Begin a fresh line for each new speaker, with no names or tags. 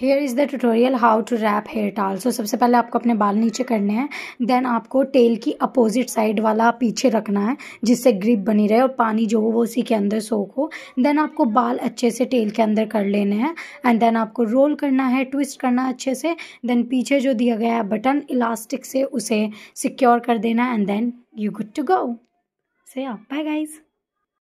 hair is the tutorial how to wrap hair towel so सबसे पहले आपको अपने बाल नीचे करने हैं देन आपको टेल की अपोजिट साइड वाला पीछे रखना है जिससे ग्रिप बनी रहे और पानी जो हो वो उसी के अंदर सोख हो देन आपको बाल अच्छे से टेल के अंदर कर लेने हैं एंड देन आपको रोल करना है ट्विस्ट करना है अच्छे से देन पीछे जो दिया गया है बटन इलास्टिक से उसे सिक्योर कर देना and then you good to go से आप बाय गाइज़